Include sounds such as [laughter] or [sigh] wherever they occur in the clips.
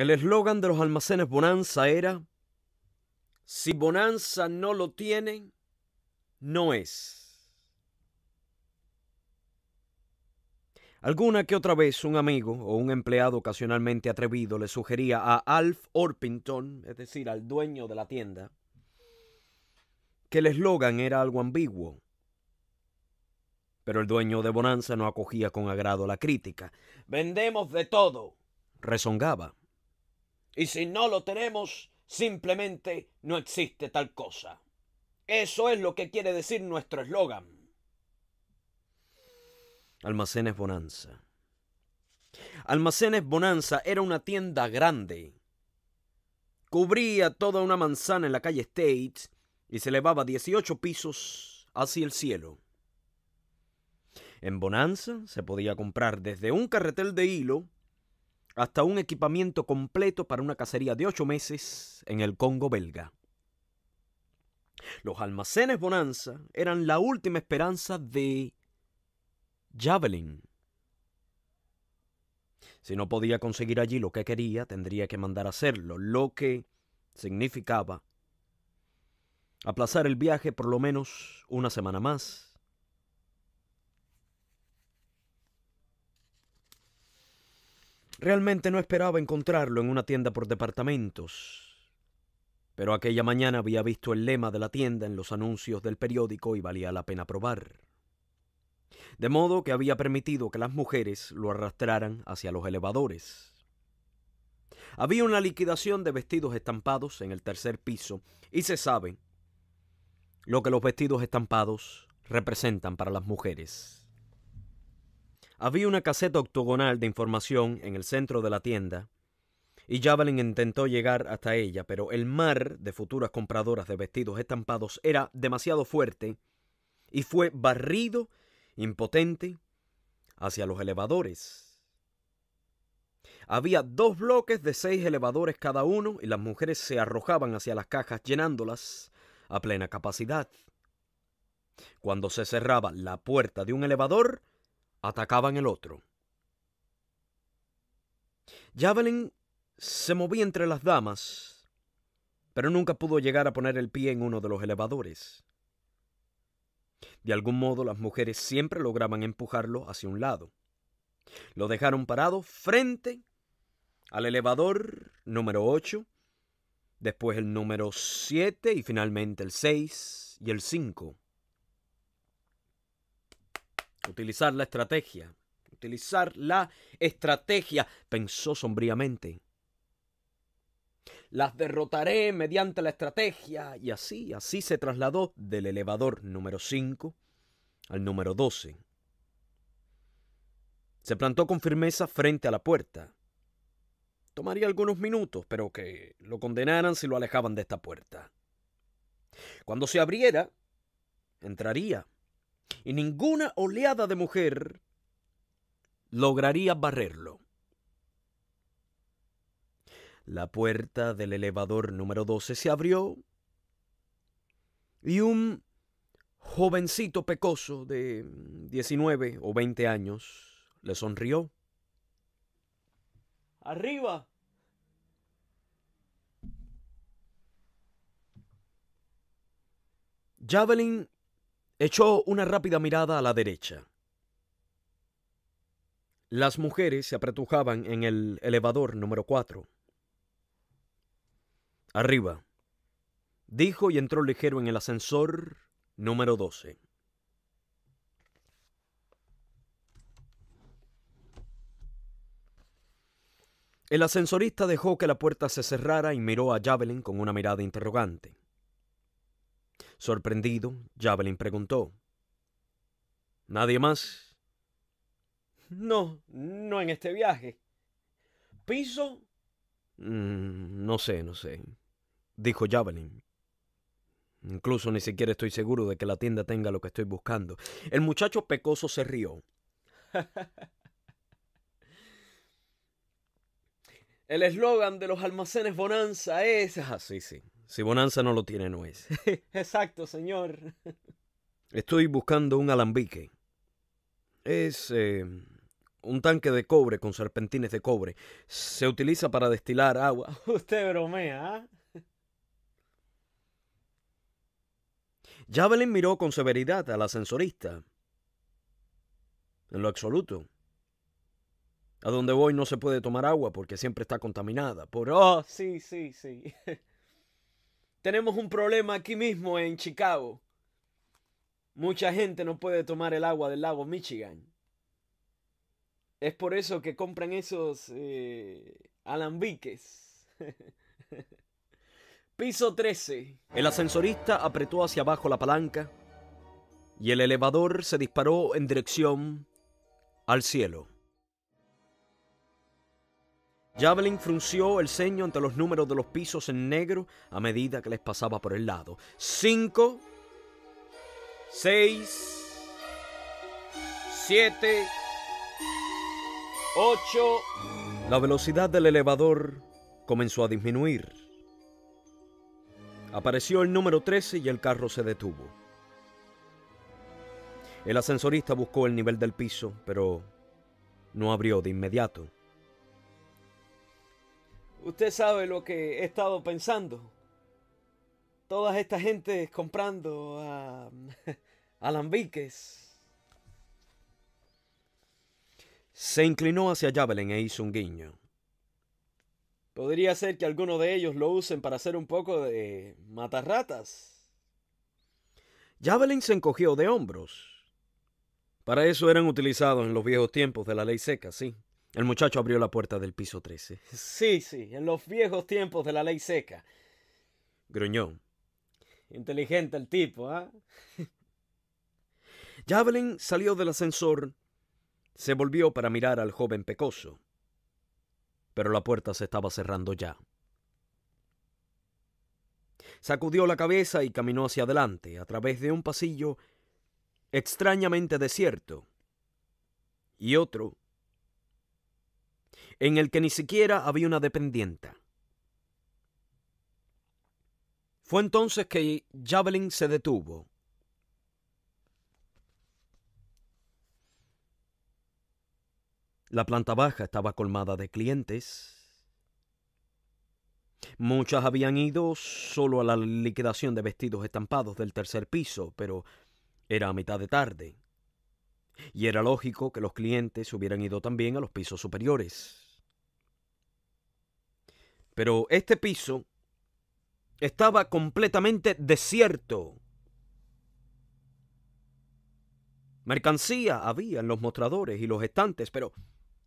El eslogan de los almacenes Bonanza era, si Bonanza no lo tienen, no es. Alguna que otra vez un amigo o un empleado ocasionalmente atrevido le sugería a Alf Orpington, es decir, al dueño de la tienda, que el eslogan era algo ambiguo. Pero el dueño de Bonanza no acogía con agrado la crítica. Vendemos de todo, rezongaba. Y si no lo tenemos, simplemente no existe tal cosa. Eso es lo que quiere decir nuestro eslogan. Almacenes Bonanza. Almacenes Bonanza era una tienda grande. Cubría toda una manzana en la calle State y se elevaba 18 pisos hacia el cielo. En Bonanza se podía comprar desde un carretel de hilo hasta un equipamiento completo para una cacería de ocho meses en el Congo belga. Los almacenes Bonanza eran la última esperanza de Javelin. Si no podía conseguir allí lo que quería, tendría que mandar a hacerlo, lo que significaba aplazar el viaje por lo menos una semana más Realmente no esperaba encontrarlo en una tienda por departamentos, pero aquella mañana había visto el lema de la tienda en los anuncios del periódico y valía la pena probar. De modo que había permitido que las mujeres lo arrastraran hacia los elevadores. Había una liquidación de vestidos estampados en el tercer piso y se sabe lo que los vestidos estampados representan para las mujeres. Había una caseta octogonal de información en el centro de la tienda, y Javelin intentó llegar hasta ella, pero el mar de futuras compradoras de vestidos estampados era demasiado fuerte y fue barrido, impotente, hacia los elevadores. Había dos bloques de seis elevadores cada uno y las mujeres se arrojaban hacia las cajas llenándolas a plena capacidad. Cuando se cerraba la puerta de un elevador, atacaban el otro. Javelin se movía entre las damas, pero nunca pudo llegar a poner el pie en uno de los elevadores. De algún modo las mujeres siempre lograban empujarlo hacia un lado. Lo dejaron parado frente al elevador número 8, después el número 7 y finalmente el 6 y el 5. Utilizar la estrategia. Utilizar la estrategia, pensó sombríamente. Las derrotaré mediante la estrategia. Y así, así se trasladó del elevador número 5 al número 12. Se plantó con firmeza frente a la puerta. Tomaría algunos minutos, pero que lo condenaran si lo alejaban de esta puerta. Cuando se abriera, entraría y ninguna oleada de mujer lograría barrerlo. La puerta del elevador número 12 se abrió y un jovencito pecoso de 19 o 20 años le sonrió. ¡Arriba! Javelin Echó una rápida mirada a la derecha. Las mujeres se apretujaban en el elevador número 4. Arriba, dijo y entró ligero en el ascensor número 12. El ascensorista dejó que la puerta se cerrara y miró a Javelin con una mirada interrogante. Sorprendido, Javelin preguntó. ¿Nadie más? No, no en este viaje. ¿Piso? Mm, no sé, no sé, dijo Javelin. Incluso ni siquiera estoy seguro de que la tienda tenga lo que estoy buscando. El muchacho pecoso se rió. [laughs] El eslogan de los almacenes Bonanza es... así, sí, sí. Si Bonanza no lo tiene, no es. [laughs] Exacto, señor. Estoy buscando un alambique. Es eh, un tanque de cobre con serpentines de cobre. Se utiliza para destilar agua. [laughs] Usted bromea, ah Javelin miró con severidad al ascensorista. En lo absoluto. A donde voy no se puede tomar agua porque siempre está contaminada. Por... Oh, sí, sí, sí. [laughs] Tenemos un problema aquí mismo en Chicago. Mucha gente no puede tomar el agua del lago Michigan. Es por eso que compran esos eh, alambiques. [laughs] Piso 13. El ascensorista apretó hacia abajo la palanca y el elevador se disparó en dirección al cielo. Javelin frunció el ceño ante los números de los pisos en negro a medida que les pasaba por el lado. Cinco, seis, siete, ocho. La velocidad del elevador comenzó a disminuir. Apareció el número 13 y el carro se detuvo. El ascensorista buscó el nivel del piso, pero no abrió de inmediato. Usted sabe lo que he estado pensando. Todas estas gentes comprando [laughs] a alambiques. Se inclinó hacia Javelin e hizo un guiño. Podría ser que alguno de ellos lo usen para hacer un poco de matarratas. Javelin se encogió de hombros. Para eso eran utilizados en los viejos tiempos de la ley seca, sí. El muchacho abrió la puerta del piso 13. Sí, sí, en los viejos tiempos de la ley seca. Gruñó. Inteligente el tipo, ¿ah? [laughs] Javelin salió del ascensor, se volvió para mirar al joven pecoso, pero la puerta se estaba cerrando ya. Sacudió la cabeza y caminó hacia adelante, a través de un pasillo extrañamente desierto y otro en el que ni siquiera había una dependienta. Fue entonces que Javelin se detuvo. La planta baja estaba colmada de clientes. Muchas habían ido solo a la liquidación de vestidos estampados del tercer piso, pero era a mitad de tarde y era lógico que los clientes hubieran ido también a los pisos superiores. Pero este piso estaba completamente desierto. Mercancía había en los mostradores y los estantes, pero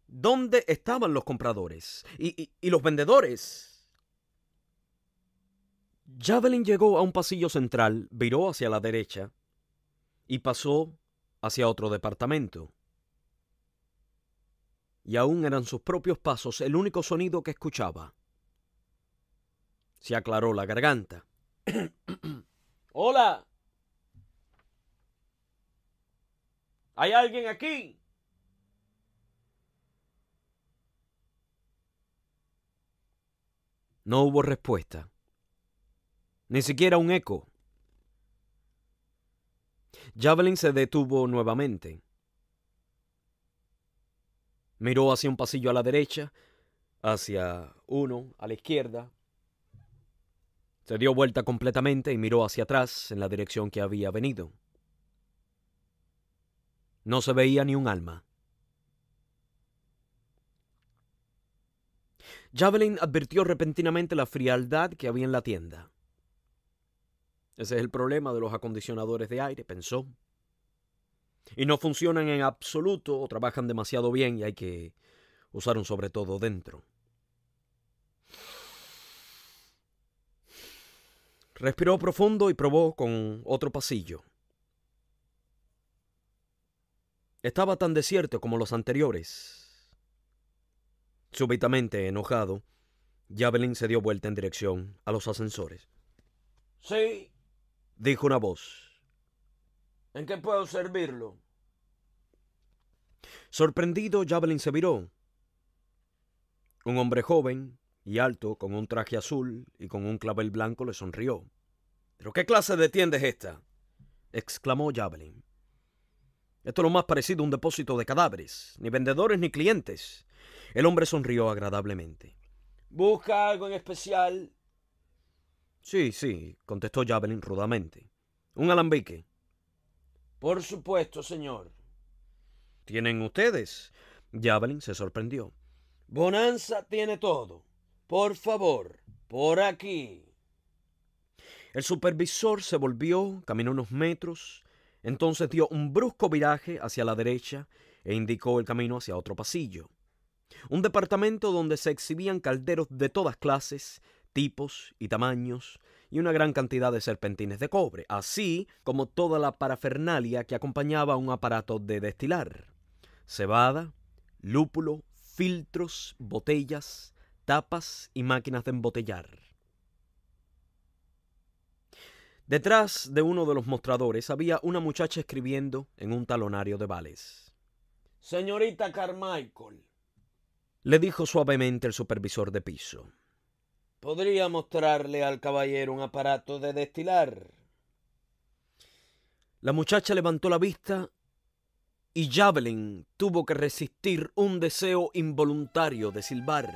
¿dónde estaban los compradores y, los vendedores? Javelin llegó a un pasillo central, viró hacia la derecha y pasó hacia otro departamento. Y aún eran sus propios pasos el único sonido que escuchaba. Se aclaró la garganta. [coughs] Hola. ¿Hay alguien aquí? No hubo respuesta. Ni siquiera un eco. Javelin se detuvo nuevamente. Miró hacia un pasillo a la derecha, hacia uno a la izquierda. Se dio vuelta completamente y miró hacia atrás en la dirección que había venido. No se veía ni un alma. Javelin advirtió repentinamente la frialdad que había en la tienda. Ese es el problema de los acondicionadores de aire, pensó. Y no funcionan en absoluto o trabajan demasiado bien y hay que usar un sobre todo dentro. Respiró profundo y probó con otro pasillo. Estaba tan desierto como los anteriores. Súbitamente, enojado, Javelin se dio vuelta en dirección a los ascensores. Sí, dijo una voz. ¿En qué puedo servirlo? Sorprendido, Javelin se viró. Un hombre joven y alto, con un traje azul y con un clavel blanco, le sonrió. ¿Pero qué clase de tienda es esta? exclamó Javelin. Esto es lo más parecido a un depósito de cadáveres, ni vendedores ni clientes. El hombre sonrió agradablemente. ¿Busca algo en especial? Sí, sí, contestó Javelin rudamente. ¿Un alambique? Por supuesto, señor. ¿Tienen ustedes? Javelin se sorprendió. Bonanza tiene todo. Por favor, por aquí. El supervisor se volvió, caminó unos metros, entonces dio un brusco viraje hacia la derecha e indicó el camino hacia otro pasillo. Un departamento donde se exhibían calderos de todas clases, tipos y tamaños y una gran cantidad de serpentines de cobre, así como toda la parafernalia que acompañaba un aparato de destilar. Cebada, lúpulo, filtros, botellas, tapas y máquinas de embotellar. Detrás de uno de los mostradores había una muchacha escribiendo en un talonario de vales. Señorita Carmichael, le dijo suavemente el supervisor de piso. ¿Podría mostrarle al caballero un aparato de destilar? La muchacha levantó la vista y Javelin tuvo que resistir un deseo involuntario de silbar.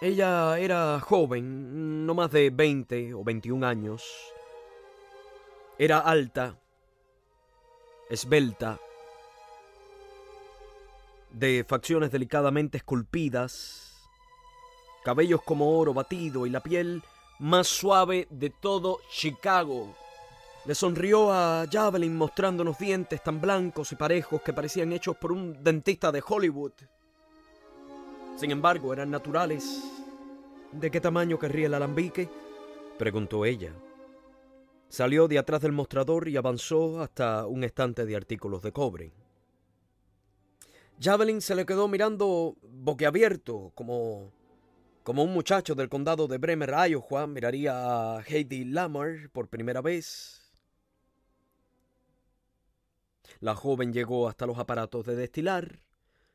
Ella era joven, no más de 20 o 21 años. Era alta, esbelta, de facciones delicadamente esculpidas, cabellos como oro batido y la piel más suave de todo Chicago. Le sonrió a Javelin mostrándonos dientes tan blancos y parejos que parecían hechos por un dentista de Hollywood. Sin embargo, eran naturales. ¿De qué tamaño querría el alambique? preguntó ella. Salió de atrás del mostrador y avanzó hasta un estante de artículos de cobre. Javelin se le quedó mirando boquiabierto, como, como un muchacho del condado de Bremer, Iowa, miraría a Heidi Lamar por primera vez. La joven llegó hasta los aparatos de destilar,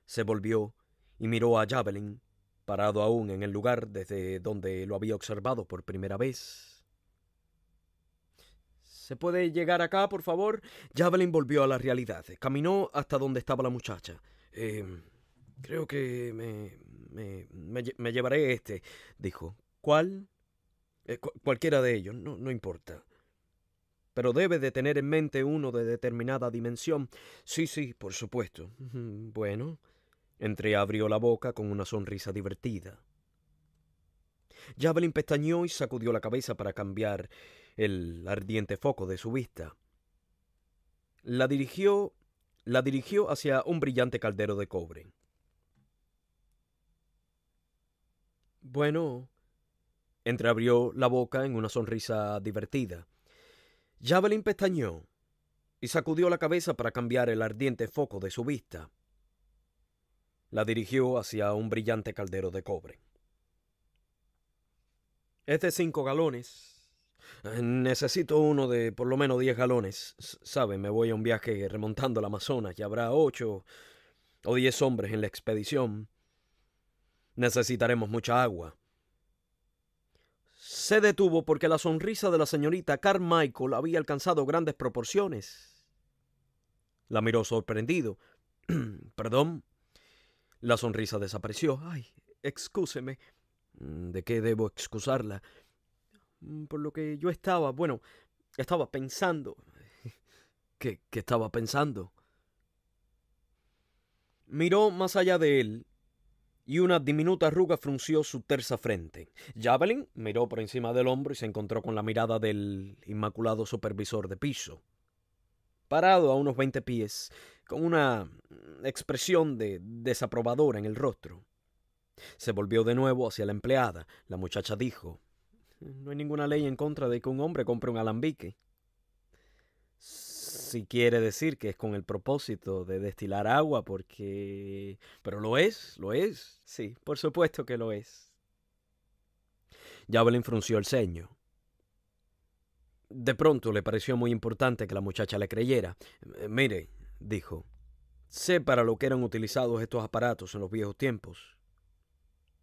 se volvió y miró a Javelin, parado aún en el lugar desde donde lo había observado por primera vez. ¿Se puede llegar acá, por favor? Javelin volvió a la realidad. Caminó hasta donde estaba la muchacha. Em, creo que me, me, me, llevaré este, dijo. ¿Cuál? Eh, cualquiera de ellos, no, no importa. Pero debe de tener en mente uno de determinada dimensión. Sí, sí, por supuesto. Bueno. Entreabrió la boca con una sonrisa divertida. Javelin pestañeó y sacudió la cabeza para cambiar el ardiente foco de su vista. La dirigió, la dirigió hacia un brillante caldero de cobre. Bueno, entreabrió la boca en una sonrisa divertida. Javelin pestañó y sacudió la cabeza para cambiar el ardiente foco de su vista. La dirigió hacia un brillante caldero de cobre. Es cinco galones, Necesito uno de por lo menos diez galones. ¿sabe? me voy a un viaje remontando el Amazonas y habrá ocho o diez hombres en la expedición. Necesitaremos mucha agua. Se detuvo porque la sonrisa de la señorita Carmichael había alcanzado grandes proporciones. La miró sorprendido. [clears throat] Perdón. La sonrisa desapareció. Ay, excúseme. ¿De qué debo excusarla? Mm, por lo que yo estaba, bueno, estaba pensando. [laughs] ¿Qué, estaba pensando? Miró más allá de él y una diminuta arruga frunció su tersa frente. Javelin miró por encima del hombro y se encontró con la mirada del inmaculado supervisor de piso. Parado a unos veinte pies, con una expresión de desaprobadora en el rostro. Se volvió de nuevo hacia la empleada. La muchacha dijo no hay ninguna ley en contra de que un hombre compre un alambique. Si quiere decir que es con el propósito de destilar agua, porque... Pero lo es, lo es. Sí, por supuesto que lo es. Javelin frunció el ceño. De pronto le pareció muy importante que la muchacha le creyera. Eh, mire, dijo, sé para lo que eran utilizados estos aparatos en los viejos tiempos.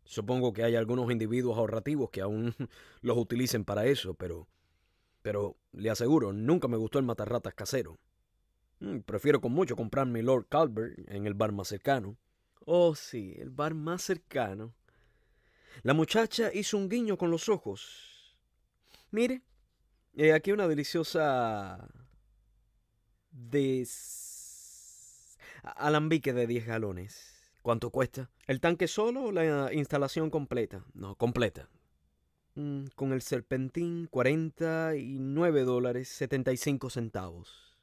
Supongo que hay algunos individuos ahorrativos que aún [laughs] los utilicen para eso, pero... Pero le aseguro, nunca me gustó el matarratas casero. Mm, prefiero con mucho comprarme Lord Calvert en el bar más cercano. Oh, sí, el bar más cercano. La muchacha hizo un guiño con los ojos. Mire, aquí una deliciosa... De... alambique de 10 galones. ¿Cuánto cuesta? ¿El tanque solo o la instalación completa? No, completa. Mm, con el serpentín, 49 dólares 75 centavos.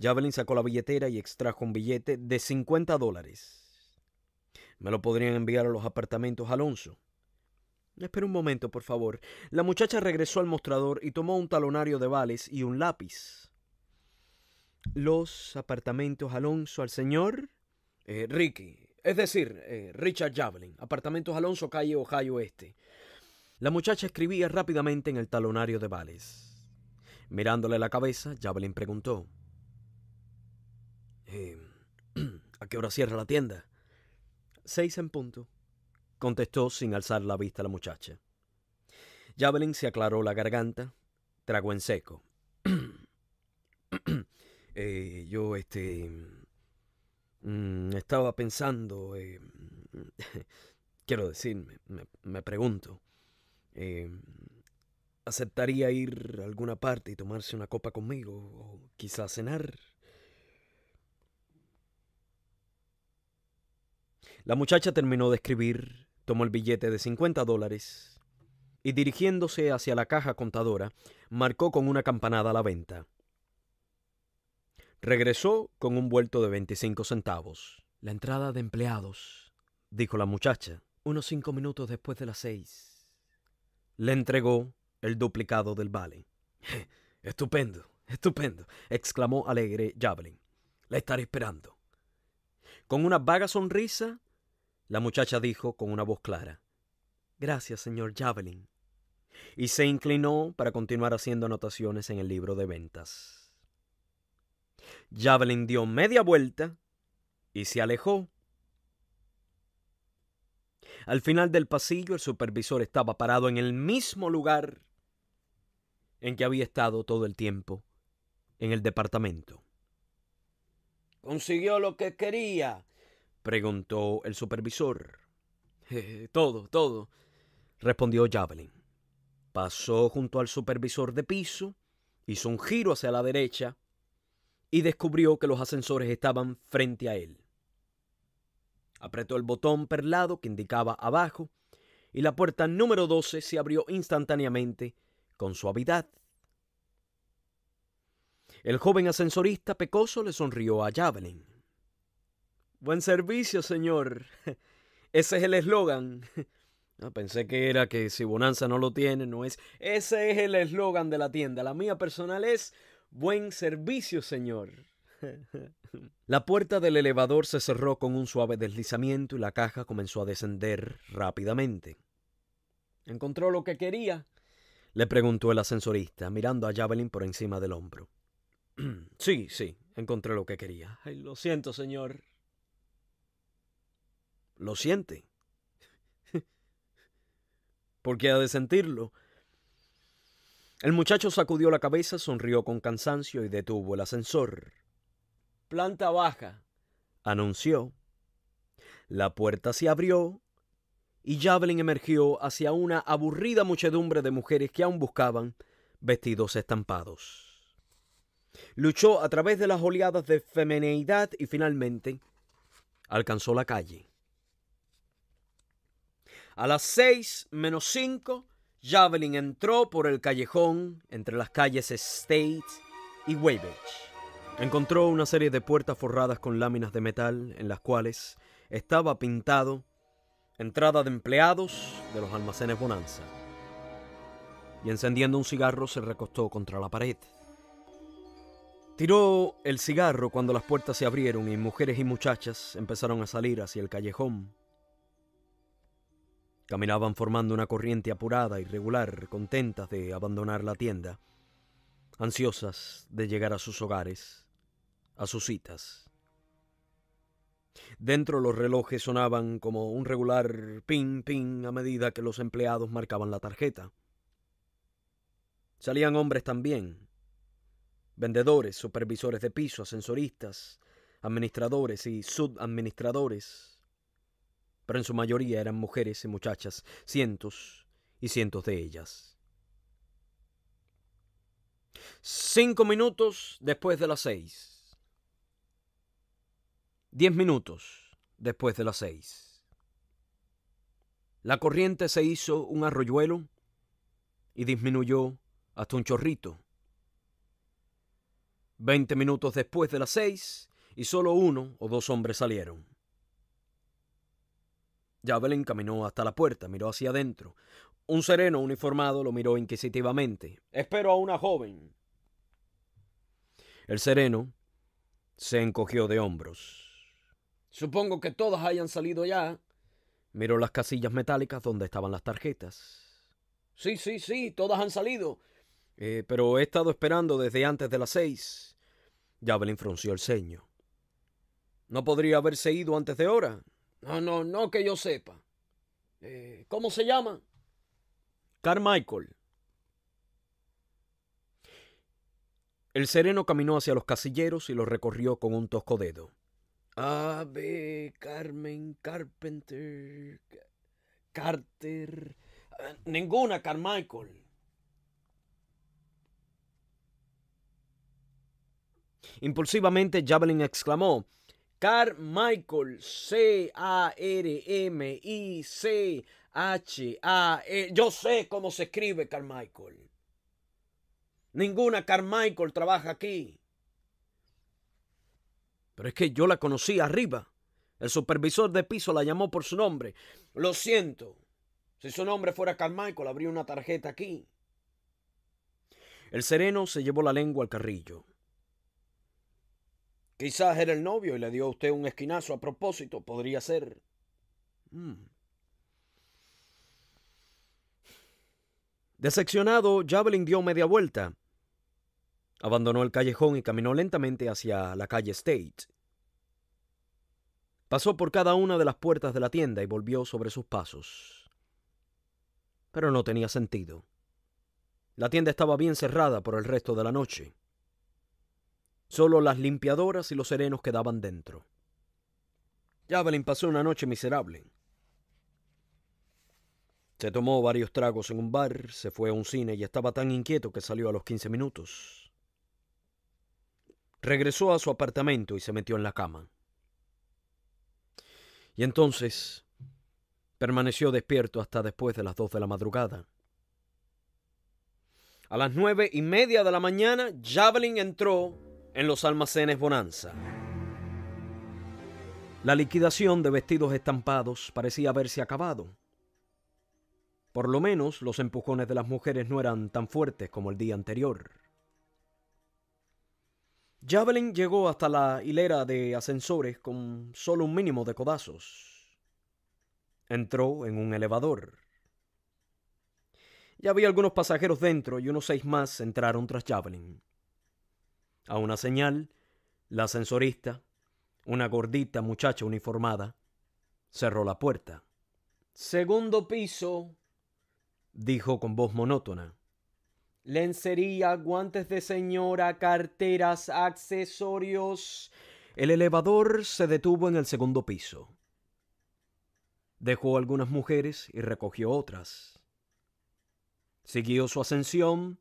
Javelin sacó la billetera y extrajo un billete de 50 dólares. Me lo podrían enviar a los apartamentos Alonso. Espera un momento, por favor. La muchacha regresó al mostrador y tomó un talonario de vales y un lápiz. Los apartamentos Alonso al señor eh, Ricky, es decir, eh, Richard Javelin, apartamentos Alonso, calle Ohio Este. La muchacha escribía rápidamente en el talonario de Vales. Mirándole la cabeza, Javelin preguntó, eh, [clears throat] ¿a qué hora cierra la tienda? Seis en punto, contestó sin alzar la vista la muchacha. Javelin se aclaró la garganta, tragó en seco. [clears throat] yo, este... Mm, estaba pensando, eh, [laughs] quiero decir, me, pregunto, eh, ¿aceptaría ir a alguna parte y tomarse una copa conmigo? ¿O quizá cenar? La muchacha terminó de escribir, tomó el billete de 50 dólares y dirigiéndose hacia la caja contadora, marcó con una campanada la venta. Regresó con un vuelto de 25 centavos. La entrada de empleados, dijo la muchacha, unos cinco minutos después de las seis. Le entregó el duplicado del vale. [laughs] Estupendo, estupendo, exclamó alegre Javelin. La estaré esperando. Con una vaga sonrisa, la muchacha dijo con una voz clara. Gracias, señor Javelin. Y se inclinó para continuar haciendo anotaciones en el libro de ventas. Javelin dio media vuelta y se alejó. Al final del pasillo el supervisor estaba parado en el mismo lugar en que había estado todo el tiempo en el departamento. ¿Consiguió lo que quería? preguntó el supervisor. [laughs] todo, todo, respondió Javelin. Pasó junto al supervisor de piso, hizo un giro hacia la derecha y descubrió que los ascensores estaban frente a él. Apretó el botón perlado que indicaba abajo y la puerta número 12 se abrió instantáneamente con suavidad. El joven ascensorista pecoso le sonrió a Javelin. Buen servicio, señor. [laughs] Ese es el eslogan. Ah, pensé que era que si Bonanza no lo tiene, no es. Ese es el eslogan de la tienda. La mía personal es Buen servicio, señor. [laughs] La puerta del elevador se cerró con un suave deslizamiento y la caja comenzó a descender rápidamente. ¿Encontró lo que quería? le preguntó el ascensorista, mirando a Javelin por encima del hombro. [clears throat] Sí, sí, encontré lo que quería. lo siento, señor. ¿Lo siente? [laughs] —Porque ha de sentirlo? El muchacho sacudió la cabeza, sonrió con cansancio y detuvo el ascensor. Planta baja, anunció. La puerta se abrió y Javelin emergió hacia una aburrida muchedumbre de mujeres que aún buscaban vestidos estampados. Luchó a través de las oleadas de femeneidad y finalmente alcanzó la calle. A las seis menos cinco Javelin entró por el callejón entre las calles State y Weybridge. Encontró una serie de puertas forradas con láminas de metal en las cuales estaba pintado entrada de empleados de los almacenes Bonanza. Y encendiendo un cigarro se recostó contra la pared. Tiró el cigarro cuando las puertas se abrieron y mujeres y muchachas empezaron a salir hacia el callejón. Caminaban formando una corriente apurada y regular, contentas de abandonar la tienda, ansiosas de llegar a sus hogares, a sus citas. Dentro los relojes sonaban como un regular ping ping a medida que los empleados marcaban la tarjeta. Salían hombres también, vendedores, supervisores de piso, ascensoristas, administradores y subadministradores, pero en su mayoría eran mujeres y muchachas, cientos y cientos de ellas. Cinco minutos después de las seis. Diez minutos después de las seis. La corriente se hizo un arroyuelo y disminuyó hasta un chorrito. Veinte minutos después de las seis y solo uno o dos hombres salieron. Javelin caminó hasta la puerta, miró hacia adentro. Un sereno uniformado lo miró inquisitivamente. Espero a una joven. El sereno se encogió de hombros. Supongo que todas hayan salido ya. Miró las casillas metálicas donde estaban las tarjetas. Sí, sí, sí, todas han salido. Eh, pero he estado esperando desde antes de las seis. Javelin frunció el ceño. No podría haberse ido antes de hora. No, no, no que yo sepa. Eh, ¿Cómo se llama? Carmichael. El sereno caminó hacia los casilleros y los recorrió con un tosco dedo. Ave, Carmen, Carpenter, Carter. Ninguna, Carmichael. Impulsivamente, Javelin exclamó: Carmichael, C-A-R-M-I-C-H-A-E. Yo sé cómo se escribe Carmichael. Ninguna Carmichael trabaja aquí. Pero es que yo la conocí arriba. El supervisor de piso la llamó por su nombre. Lo siento. Si su nombre fuera Carmichael, habría una tarjeta aquí. El sereno se llevó la lengua al carrillo. Quizás era el novio y le dio a usted un esquinazo a propósito, podría ser. Hmm. Decepcionado, Javelin dio media vuelta. Abandonó el callejón y caminó lentamente hacia la calle State. Pasó por cada una de las puertas de la tienda y volvió sobre sus pasos. Pero no tenía sentido. La tienda estaba bien cerrada por el resto de la noche. Solo las limpiadoras y los serenos quedaban dentro. Javelin pasó una noche miserable. Se tomó varios tragos en un bar, se fue a un cine y estaba tan inquieto que salió a los 15 minutos. Regresó a su apartamento y se metió en la cama. Y entonces permaneció despierto hasta después de las dos de la madrugada. A las nueve y media de la mañana, Javelin entró en los almacenes Bonanza. La liquidación de vestidos estampados parecía haberse acabado. Por lo menos los empujones de las mujeres no eran tan fuertes como el día anterior. Javelin llegó hasta la hilera de ascensores con solo un mínimo de codazos. Entró en un elevador. Ya había algunos pasajeros dentro y unos seis más entraron tras Javelin. A una señal, la ascensorista, una gordita muchacha uniformada, cerró la puerta. Segundo piso, dijo con voz monótona. Lencería, guantes de señora, carteras, accesorios. El elevador se detuvo en el segundo piso. Dejó algunas mujeres y recogió otras. Siguió su ascensión,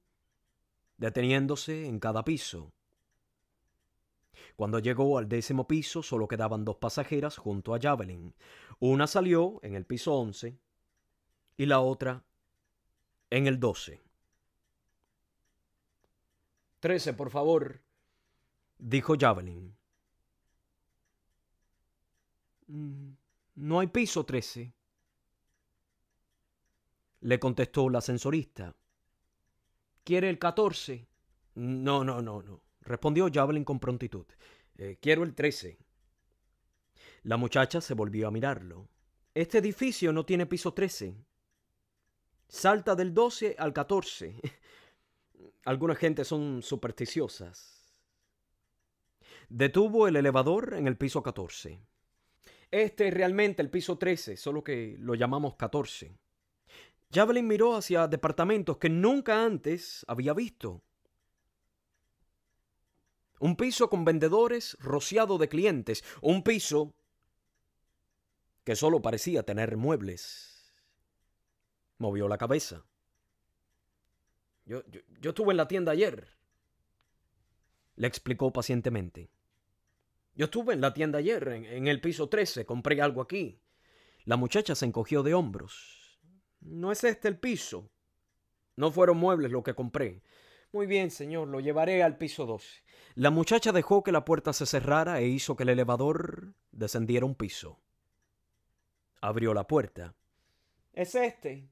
deteniéndose en cada piso. Cuando llegó al décimo piso solo quedaban dos pasajeras junto a Javelin. Una salió en el piso 11 y la otra en el 12. 13 por favor, dijo Javelin. Mm, no hay piso 13, le contestó la ascensorista. ¿Quiere el 14? No, no, no, no respondió Javelin con prontitud. Eh, quiero el 13. La muchacha se volvió a mirarlo. Este edificio no tiene piso 13. Salta del 12 al 14. [laughs] Algunas gente son supersticiosas. Detuvo el elevador en el piso 14. Este es realmente el piso 13, solo que lo llamamos 14. Javelin miró hacia departamentos que nunca antes había visto. Un piso con vendedores rociado de clientes. Un piso que solo parecía tener muebles. Movió la cabeza. Yo, yo, estuve en la tienda ayer. Le explicó pacientemente. Yo estuve en la tienda ayer, en, en el piso 13. Compré algo aquí. La muchacha se encogió de hombros. No es este el piso. No fueron muebles lo que compré. Muy bien, señor, lo llevaré al piso 12. La muchacha dejó que la puerta se cerrara e hizo que el elevador descendiera un piso. Abrió la puerta. Es este.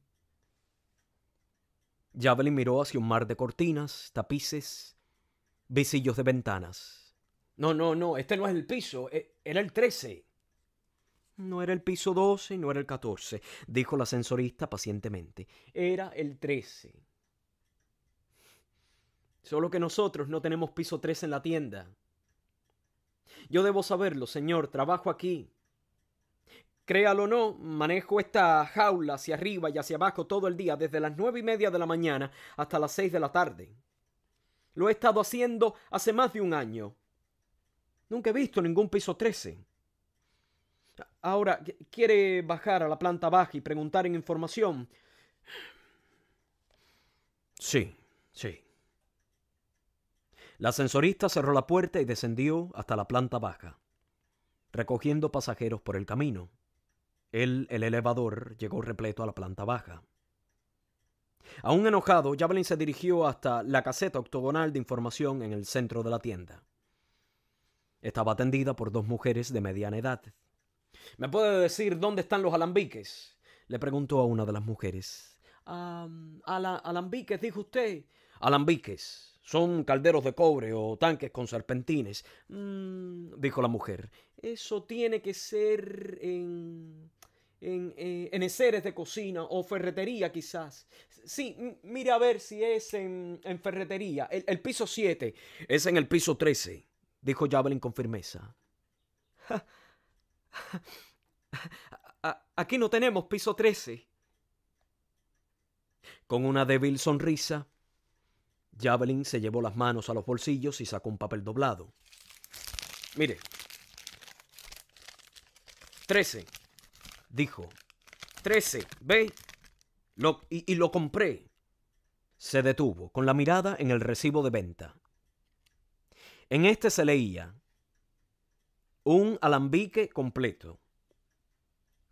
Javelin miró hacia un mar de cortinas, tapices, visillos de ventanas. No, no, no, este no es el piso, e, era el 13. No era el piso 12 no era el 14, dijo la ascensorista pacientemente. Era el 13. Solo que nosotros no tenemos piso 3 en la tienda. Yo debo saberlo, Señor, trabajo aquí. Créalo o no, manejo esta jaula hacia arriba y hacia abajo todo el día, desde las nueve y media de la mañana hasta las seis de la tarde. Lo he estado haciendo hace más de un año. Nunca he visto ningún piso 13. Ahora, ¿quiere bajar a la planta baja y preguntar en información? Sí, sí. La ascensorista cerró la puerta y descendió hasta la planta baja, recogiendo pasajeros por el camino. Él, el elevador, llegó repleto a la planta baja. Aún enojado, Javelin se dirigió hasta la caseta octogonal de información en el centro de la tienda. Estaba atendida por dos mujeres de mediana edad. ¿Me puede decir dónde están los alambiques? le preguntó a una de las mujeres. —A... alambiques, dijo usted. Alambiques. Son calderos de cobre o tanques con serpentines, mm, dijo la mujer. Eso tiene que ser en... En, eh, en, de cocina o ferretería quizás. Sí, mire a ver si es en, en ferretería. El, el, piso 7 es en el piso 13, dijo Javelin con firmeza. [laughs] Aquí no tenemos piso 13. Con una débil sonrisa, Javelin se llevó las manos a los bolsillos y sacó un papel doblado. Mire. trece dijo. trece, ¿ve? Lo, y, lo compré. Se detuvo, con la mirada en el recibo de venta. En este se leía un alambique completo,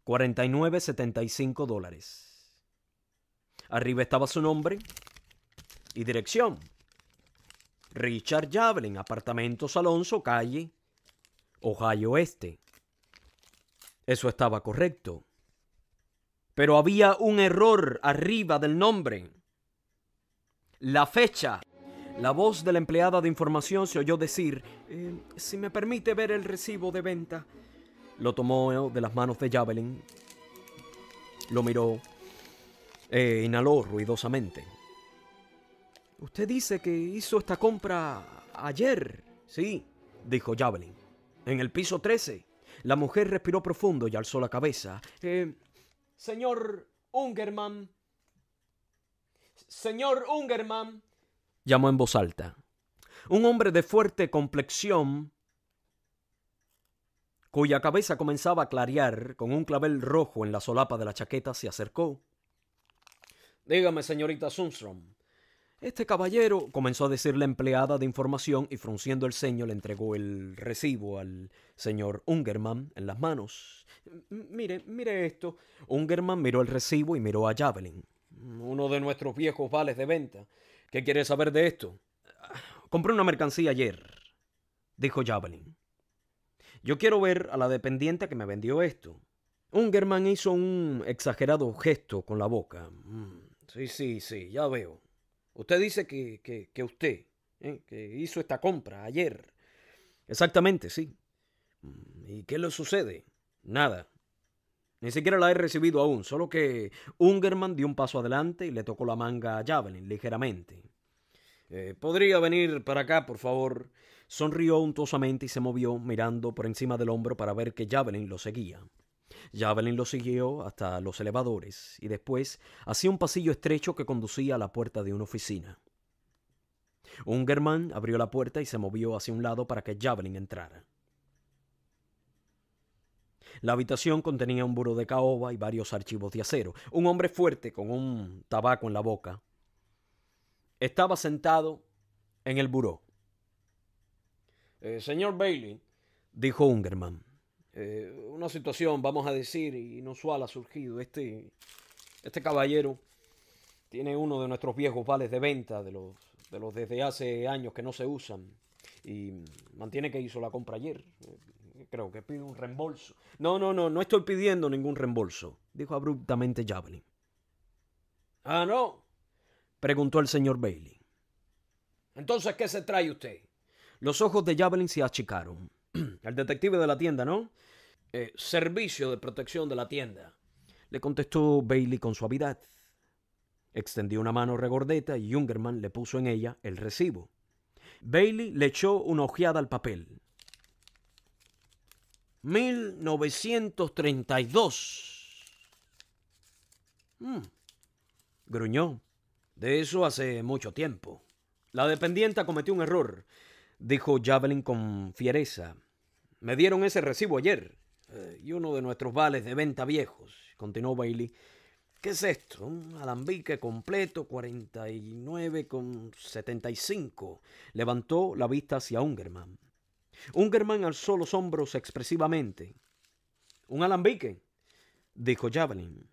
49.75 dólares. Arriba estaba su nombre, y dirección. Richard Javelin, apartamentos Alonso, calle Ohio Este. Eso estaba correcto. Pero había un error arriba del nombre. La fecha. La voz de la empleada de información se oyó decir, eh, si me permite ver el recibo de venta. Lo tomó de las manos de Javelin, lo miró e inhaló ruidosamente. Usted dice que hizo esta compra ayer. Sí, dijo Javelin. En el piso 13. La mujer respiró profundo y alzó la cabeza. Eh, señor Ungerman. Señor Ungerman. Llamó en voz alta. Un hombre de fuerte complexión cuya cabeza comenzaba a clarear con un clavel rojo en la solapa de la chaqueta, se acercó. Dígame, señorita Sundstrom, este caballero, comenzó a decir la empleada de información y frunciendo el ceño le entregó el recibo al señor Ungerman en las manos. Mire, mire esto. Ungerman miró el recibo y miró a Javelin. Uno de nuestros viejos vales de venta. ¿Qué quiere saber de esto? Compré una mercancía ayer, dijo Javelin. Yo quiero ver a la dependiente que me vendió esto. Ungerman hizo un exagerado gesto con la boca. Mm, sí, sí, sí, ya veo. Usted dice que, usted, ¿eh? que hizo esta compra ayer. Exactamente, sí. Mm, ¿Y qué le sucede? Nada. Ni siquiera la he recibido aún, solo que Ungerman dio un paso adelante y le tocó la manga a Javelin ligeramente. Eh, ¿Podría venir para acá, por favor? Sonrió untuosamente y se movió mirando por encima del hombro para ver que Javelin lo seguía. Javelin lo siguió hasta los elevadores y después hacia un pasillo estrecho que conducía a la puerta de una oficina. Ungerman abrió la puerta y se movió hacia un lado para que Javelin entrara. La habitación contenía un buró de caoba y varios archivos de acero. Un hombre fuerte con un tabaco en la boca estaba sentado en el buró. Eh, señor Bailey, dijo Ungerman. Eh, una situación, vamos a decir, inusual ha surgido. Este, este caballero tiene uno de nuestros viejos vales de venta, de los, de los desde hace años que no se usan. Y mantiene que hizo la compra ayer. Eh, creo que pide un reembolso. No, no, no, no estoy pidiendo ningún reembolso, dijo abruptamente Javelin. Ah, no, preguntó el señor Bailey. Entonces, ¿qué se trae usted? Los ojos de Javelin se achicaron. [clears throat] El detective de la tienda, ¿no? Eh, servicio de protección de la tienda. Le contestó Bailey con suavidad. Extendió una mano regordeta y Jungerman le puso en ella el recibo. Bailey le echó una ojeada al papel. 1932. Hmm. gruñó. De eso hace mucho tiempo. La dependiente cometió un error, dijo Javelin con fiereza. Me dieron ese recibo ayer. Eh, y uno de nuestros vales de venta viejos, continuó Bailey. ¿Qué es esto? Un alambique completo, con 49,75. Levantó la vista hacia Ungerman. Ungerman alzó los hombros expresivamente. Un alambique, dijo Javelin.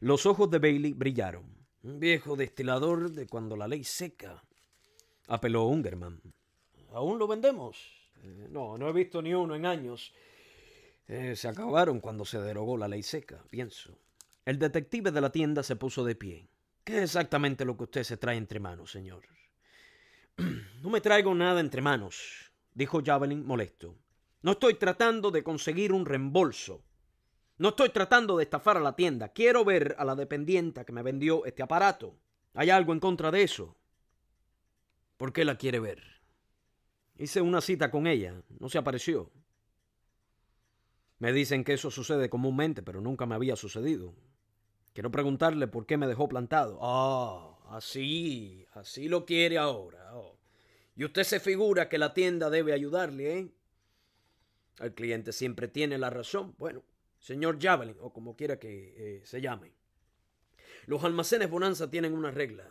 Los ojos de Bailey brillaron. Un viejo destilador de cuando la ley seca, apeló Ungerman. ¿Aún lo vendemos? Eh, no, no he visto ni uno en años. Eh, se acabaron cuando se derogó la ley seca, pienso. El detective de la tienda se puso de pie. ¿Qué es exactamente lo que usted se trae entre manos, señor? [clears throat] No me traigo nada entre manos, dijo Javelin molesto. No estoy tratando de conseguir un reembolso. No estoy tratando de estafar a la tienda. Quiero ver a la dependienta que me vendió este aparato. ¿Hay algo en contra de eso? ¿Por qué la quiere ver? Hice una cita con ella, no se apareció. Me dicen que eso sucede comúnmente, pero nunca me había sucedido. Quiero preguntarle por qué me dejó plantado. Ah, así, así lo quiere ahora. Oh. Y usted se figura que la tienda debe ayudarle, ¿eh? El cliente siempre tiene la razón. Bueno, señor Javelin, o como quiera que eh, se llame. Los almacenes Bonanza tienen una regla.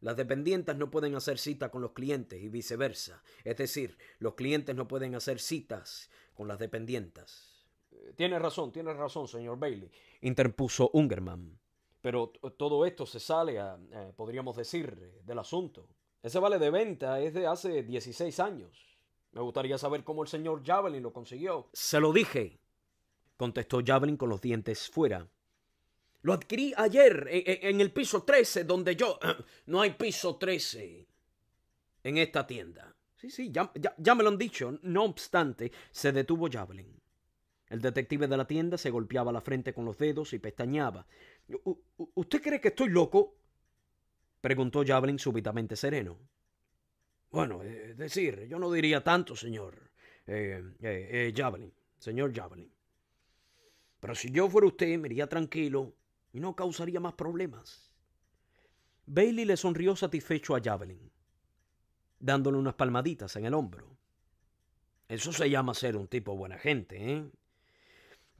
Las dependientes no pueden hacer citas con los clientes y viceversa. Es decir, los clientes no pueden hacer citas con las dependientes. Eh, tiene razón, tiene razón, señor Bailey, interpuso Ungerman. Pero todo esto se sale, eh, podríamos decir, del asunto. Ese vale de venta es de hace 16 años. Me gustaría saber cómo el señor Javelin lo consiguió. Se lo dije, contestó Javelin con los dientes fuera. Lo adquirí ayer e, e, en, el piso 13, donde yo... [clears throat] No hay piso 13 en esta tienda. Sí, sí, ya, ya, me lo han dicho. No obstante, se detuvo Javelin. El detective de la tienda se golpeaba la frente con los dedos y pestañaba. ¿Usted cree que estoy loco? preguntó Javelin súbitamente sereno. Bueno, eh, es decir, yo no diría tanto, señor. Eh, eh, eh, Javelin, señor Javelin. Pero si yo fuera usted, me iría tranquilo y no causaría más problemas. Bailey le sonrió satisfecho a Javelin, dándole unas palmaditas en el hombro. Eso se llama ser un tipo buena gente, ¿eh?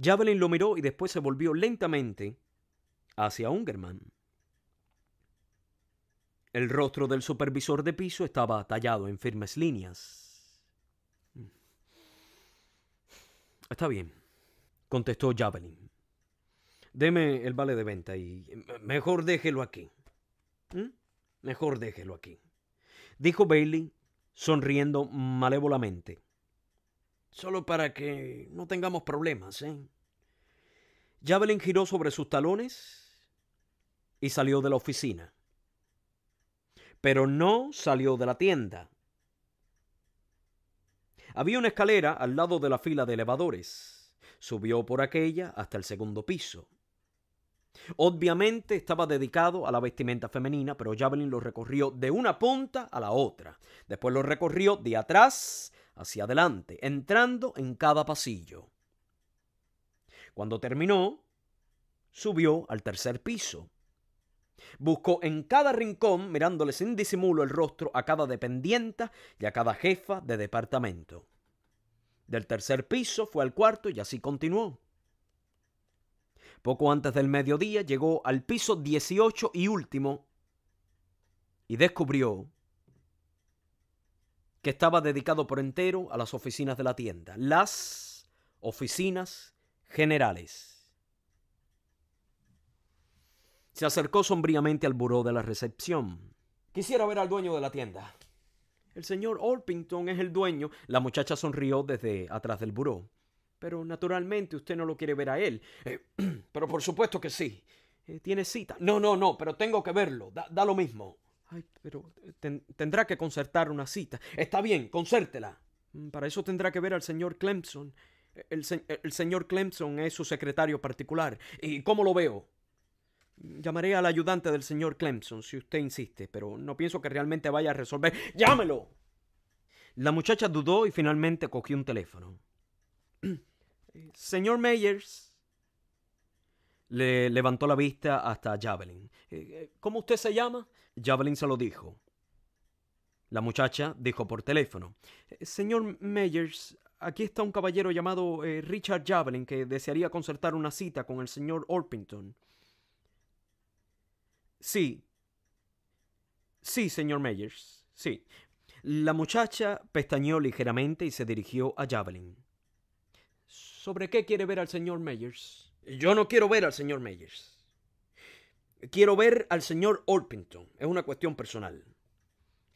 Javelin lo miró y después se volvió lentamente hacia Ungerman. El rostro del supervisor de piso estaba tallado en firmes líneas. Mm. Está bien, contestó Javelin deme el vale de venta y em, mejor déjelo aquí. ¿Mm? Mejor déjelo aquí. Dijo Bailey, sonriendo malévolamente. Solo para que no tengamos problemas, ¿eh? Javelin giró sobre sus talones y salió de la oficina. Pero no salió de la tienda. Había una escalera al lado de la fila de elevadores. Subió por aquella hasta el segundo piso. Obviamente estaba dedicado a la vestimenta femenina, pero Javelin lo recorrió de una punta a la otra. Después lo recorrió de atrás hacia adelante, entrando en cada pasillo. Cuando terminó, subió al tercer piso. Buscó en cada rincón, mirándole sin disimulo el rostro a cada dependienta y a cada jefa de departamento. Del tercer piso fue al cuarto y así continuó. Poco antes del mediodía llegó al piso 18 y último y descubrió que estaba dedicado por entero a las oficinas de la tienda, las oficinas generales. Se acercó sombríamente al buró de la recepción. Quisiera ver al dueño de la tienda. El señor Orpington es el dueño. La muchacha sonrió desde atrás del buró. Pero naturalmente usted no lo quiere ver a él. Eh, [clears throat] pero por supuesto que sí. Eh, ¿Tiene cita? No, no, no, pero tengo que verlo. Da, lo mismo. Ay, pero tendrá que concertar una cita. Está bien, concértela. Mm, para eso tendrá que ver al señor Clemson. El, el señor Clemson es su secretario particular. ¿Y cómo lo veo? Llamaré al ayudante del señor Clemson, si usted insiste, pero no pienso que realmente vaya a resolver. ¡Llámelo! La muchacha dudó y finalmente cogió un teléfono. [clears throat] Señor Meyers le levantó la vista hasta Javelin. Eh, eh, ¿Cómo usted se llama? Javelin se lo dijo. La muchacha dijo por teléfono. Eh, señor Meyers, aquí está un caballero llamado Richard Javelin que desearía concertar una cita con el señor Orpington. Sí. Sí, señor Meyers. Sí. La muchacha pestañeó ligeramente y se dirigió a Javelin. ¿Sobre qué quiere ver al señor Meyers? Yo no quiero ver al señor Meyers. Quiero ver al señor Orpington. Es una cuestión personal.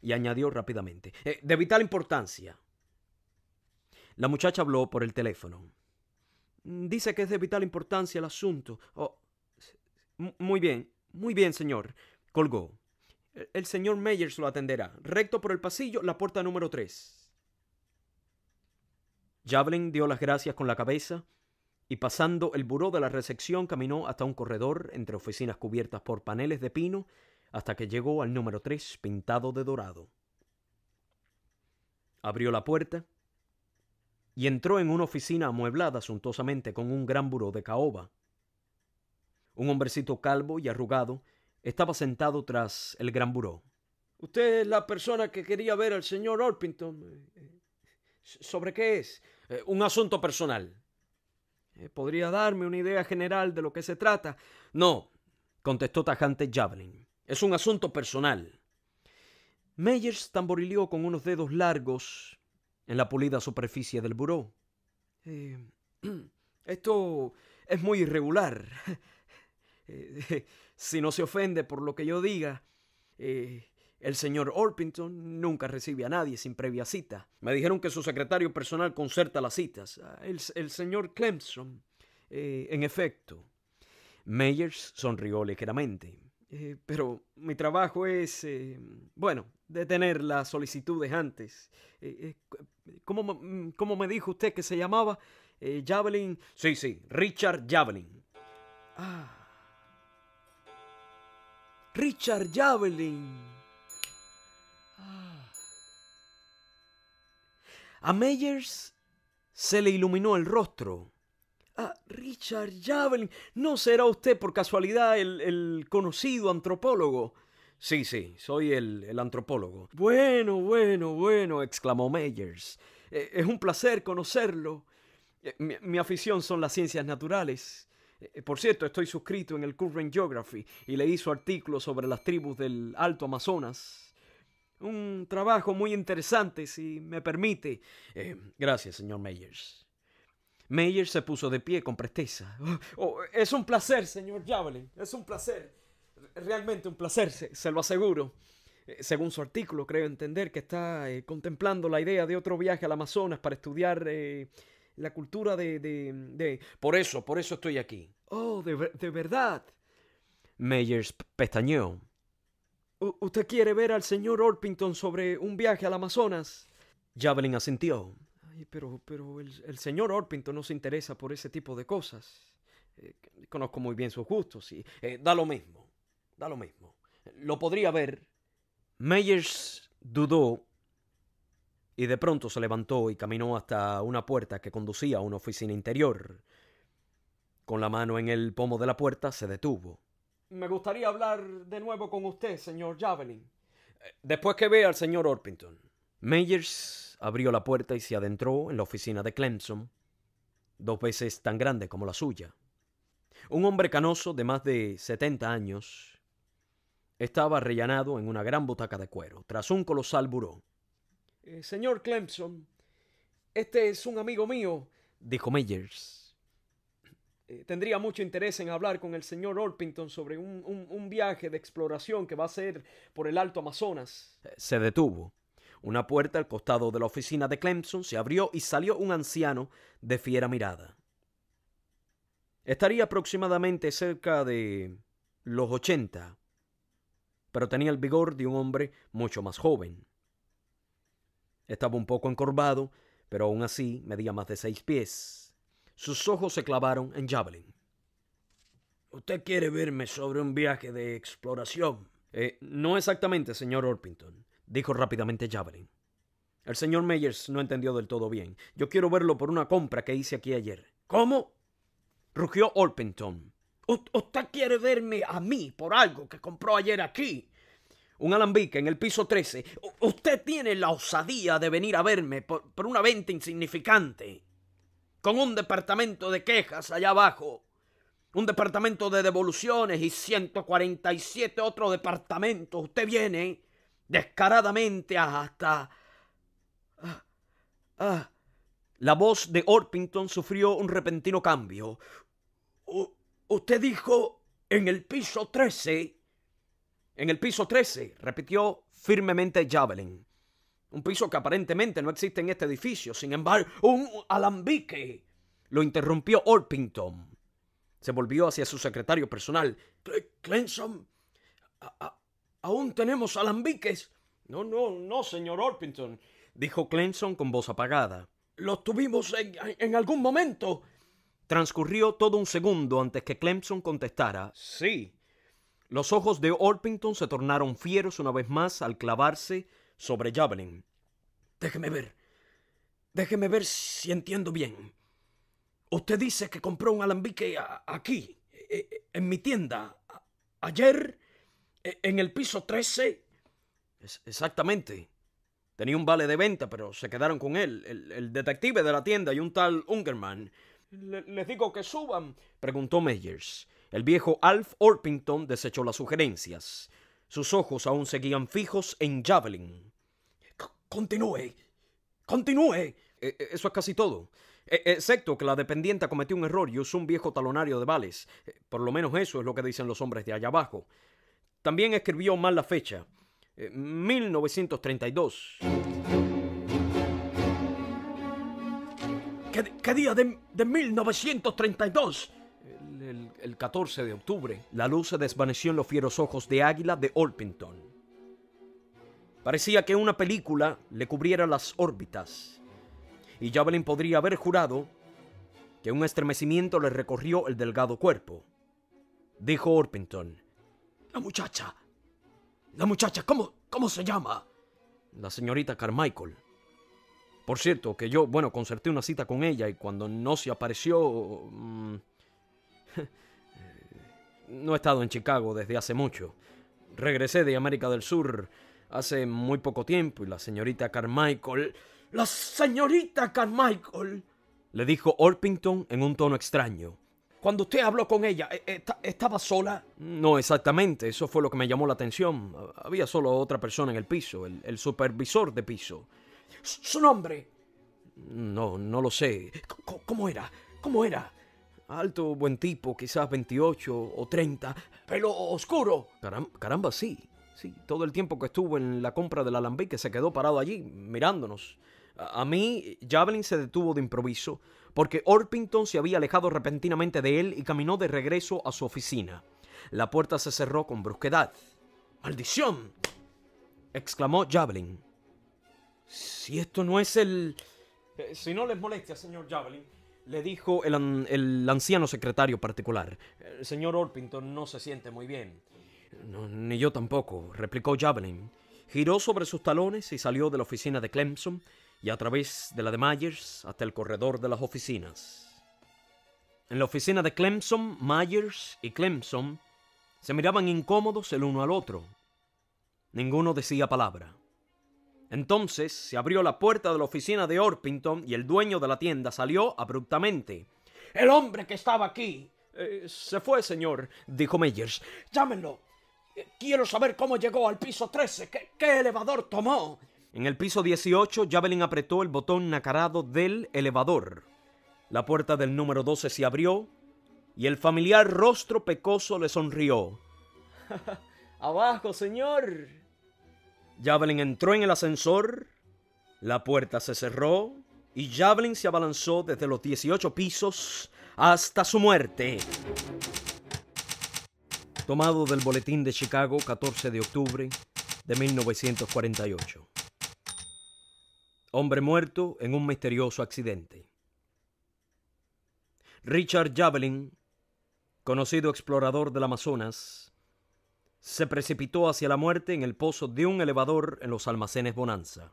Y añadió rápidamente. Eh, de vital importancia. La muchacha habló por el teléfono. Mm, dice que es de vital importancia el asunto. Oh, muy bien, muy bien, señor. Colgó. El señor Meyers lo atenderá. Recto por el pasillo, la puerta número 3. Javelin dio las gracias con la cabeza y pasando el buró de la recepción caminó hasta un corredor entre oficinas cubiertas por paneles de pino hasta que llegó al número 3 pintado de dorado. Abrió la puerta y entró en una oficina amueblada suntuosamente con un gran buró de caoba. Un hombrecito calvo y arrugado estaba sentado tras el gran buró. Usted es la persona que quería ver al señor Orpington. ¿Sobre qué es? Eh, un asunto personal. Eh, ¿Podría darme una idea general de lo que se trata? No, contestó tajante Javelin. Es un asunto personal. Meyers tamborileó con unos dedos largos en la pulida superficie del buró. Eh, [clears throat] esto es muy irregular. [laughs] [laughs] si no se ofende por lo que yo diga, el señor Orpington nunca recibe a nadie sin previa cita. Me dijeron que su secretario personal concerta las citas. Ah, el, señor Clemson, eh, en efecto. Meyers sonrió ligeramente. Eh, pero mi trabajo es, eh, bueno, detener las solicitudes antes. ¿cómo, mm, ¿cómo, me dijo usted que se llamaba? Javelin. Sí, sí, Richard Javelin. Ah. Richard Javelin. A Meyers se le iluminó el rostro. Ah, Richard Javelin, ¿no será usted por casualidad el, conocido antropólogo? Sí, sí, soy el, el, antropólogo. Bueno, bueno, bueno, exclamó Meyers. Eh, es un placer conocerlo. Eh, mi, afición son las ciencias naturales. Eh, por cierto, estoy suscrito en el Current Geography y le hizo artículo sobre las tribus del Alto Amazonas. Un trabajo muy interesante, si me permite. Eh, gracias, señor Meyers. Meyers se puso de pie con presteza. Oh, oh, es un placer, señor Javelin. Es un placer. Realmente un placer, se, lo aseguro. Eh, según su artículo, creo entender que está eh, contemplando la idea de otro viaje al Amazonas para estudiar la cultura de, Por eso, por eso estoy aquí. Oh, de, de verdad. Meyers pestañeó. ¿Usted quiere ver al señor Orpington sobre un viaje al Amazonas? Javelin asintió. pero, pero el, señor Orpington no se interesa por ese tipo de cosas. Eh, conozco muy bien sus gustos y eh, da lo mismo. Da lo mismo. Lo podría ver. Meyers dudó y de pronto se levantó y caminó hasta una puerta que conducía a una oficina interior. Con la mano en el pomo de la puerta se detuvo me gustaría hablar de nuevo con usted, señor Javelin. Después que vea al señor Orpington. Meyers abrió la puerta y se adentró en la oficina de Clemson, dos veces tan grande como la suya. Un hombre canoso de más de 70 años estaba rellenado en una gran butaca de cuero, tras un colosal buró. Eh, señor Clemson, este es un amigo mío, dijo Meyers. Eh, tendría mucho interés en hablar con el señor Orpington sobre un, un, viaje de exploración que va a ser por el Alto Amazonas. Eh, se detuvo. Una puerta al costado de la oficina de Clemson se abrió y salió un anciano de fiera mirada. Estaría aproximadamente cerca de los 80, pero tenía el vigor de un hombre mucho más joven. Estaba un poco encorvado, pero aún así medía más de seis pies. Sus ojos se clavaron en Javelin. ¿Usted quiere verme sobre un viaje de exploración? Eh, no exactamente, señor Orpington, dijo rápidamente Javelin. El señor Meyers no entendió del todo bien. Yo quiero verlo por una compra que hice aquí ayer. ¿Cómo? rugió Orpington. ¿Usted quiere verme a mí por algo que compró ayer aquí? Un alambique en el piso 13. usted tiene la osadía de venir a verme por una venta insignificante con un departamento de quejas allá abajo, un departamento de devoluciones y 147 otros departamentos. Usted viene descaradamente hasta... La voz de Orpington sufrió un repentino cambio. usted dijo en el piso 13. En el piso 13, repitió firmemente Javelin. Un piso que aparentemente no existe en este edificio. Sin embargo, un alambique. Lo interrumpió Orpington. Se volvió hacia su secretario personal. Clemson, ¿aún tenemos alambiques? No, no, no, señor Orpington, dijo Clemson con voz apagada. Los tuvimos en algún momento. Transcurrió todo un segundo antes que Clemson contestara. Sí. Los ojos de Orpington se tornaron fieros una vez más al clavarse sobre Javelin. Déjeme ver. Déjeme ver si entiendo bien. Usted dice que compró un alambique aquí, e, e, en mi tienda, ayer, e, en el piso 13. exactamente. Tenía un vale de venta, pero se quedaron con él, el, detective de la tienda y un tal Ungerman. ¿Les digo que suban? preguntó Meyers. El viejo Alf Orpington desechó las sugerencias. Sus ojos aún seguían fijos en Javelin. Continúe. Continúe. E, e, eso es casi todo. E, excepto que la dependiente cometió un error y usó un viejo talonario de vales. por lo menos eso es lo que dicen los hombres de allá abajo. También escribió mal la fecha. 1932. ¿Qué, qué día de, de 1932? el 14 de octubre, la luz se desvaneció en los fieros ojos de Águila de Orpington. Parecía que una película le cubriera las órbitas, y Javelin podría haber jurado que un estremecimiento le recorrió el delgado cuerpo. Dijo Orpington. La muchacha. La muchacha, ¿cómo, cómo se llama? La señorita Carmichael. Por cierto, que yo, bueno, concerté una cita con ella y cuando no se apareció... Mm, no he estado en Chicago desde hace mucho. Regresé de América del Sur hace muy poco tiempo y la señorita Carmichael... ¡La señorita Carmichael! le dijo Orpington en un tono extraño. Cuando usted habló con ella, e-, ¿estaba sola? No, exactamente. Eso fue lo que me llamó la atención. Había solo otra persona en el piso, el, supervisor de piso. ¿Su nombre? No, no lo sé. cómo era? ¿Cómo era? Alto, buen tipo, quizás 28 o 30. Pelo oscuro. caramba, sí. Sí, todo el tiempo que estuvo en la compra del alambique se quedó parado allí, mirándonos. A, mí, Javelin se detuvo de improviso, porque Orpington se había alejado repentinamente de él y caminó de regreso a su oficina. La puerta se cerró con brusquedad. ¡Maldición! exclamó Javelin. Si esto no es el... Eh, si no les molesta, señor Javelin, le dijo el, anciano secretario particular. El eh, señor Orpington no se siente muy bien. ni yo tampoco, replicó Javelin. Giró sobre sus talones y salió de la oficina de Clemson y a través de la de Myers hasta el corredor de las oficinas. En la oficina de Clemson, Myers y Clemson se miraban incómodos el uno al otro. Ninguno decía palabra. Entonces se abrió la puerta de la oficina de Orpington y el dueño de la tienda salió abruptamente. El hombre que estaba aquí. Eh, se fue, señor, dijo Meyers. Llámenlo. Eh, quiero saber cómo llegó al piso 13. ¿Qué, elevador tomó? En el piso 18, Javelin apretó el botón nacarado del elevador. La puerta del número 12 se abrió y el familiar rostro pecoso le sonrió. [laughs] Abajo, señor. Javelin entró en el ascensor, la puerta se cerró y Javelin se abalanzó desde los 18 pisos hasta su muerte. Tomado del Boletín de Chicago, 14 de octubre de 1948. Hombre muerto en un misterioso accidente. Richard Javelin, conocido explorador del Amazonas, se precipitó hacia la muerte en el pozo de un elevador en los almacenes Bonanza.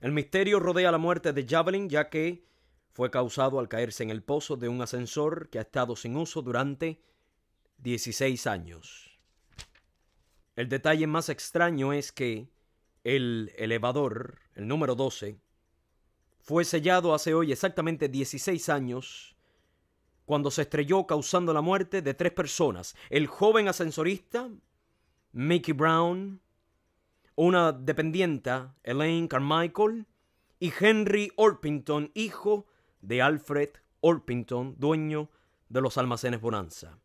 El misterio rodea la muerte de Javelin ya que fue causado al caerse en el pozo de un ascensor que ha estado sin uso durante 16 años. El detalle más extraño es que el elevador, el número 12, fue sellado hace hoy exactamente 16 años cuando se estrelló causando la muerte de tres personas. El joven ascensorista, Mickey Brown, una dependienta, Elaine Carmichael, y Henry Orpington, hijo de Alfred Orpington, dueño de los almacenes Bonanza,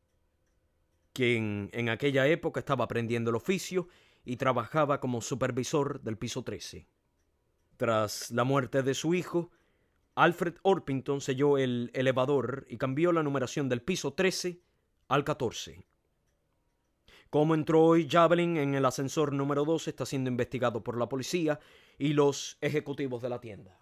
quien en aquella época estaba aprendiendo el oficio y trabajaba como supervisor del piso 13. Tras la muerte de su hijo, Alfred Orpington selló el elevador y cambió la numeración del piso 13 al 14. Como entró hoy Javelin en el ascensor número 2 está siendo investigado por la policía y los ejecutivos de la tienda.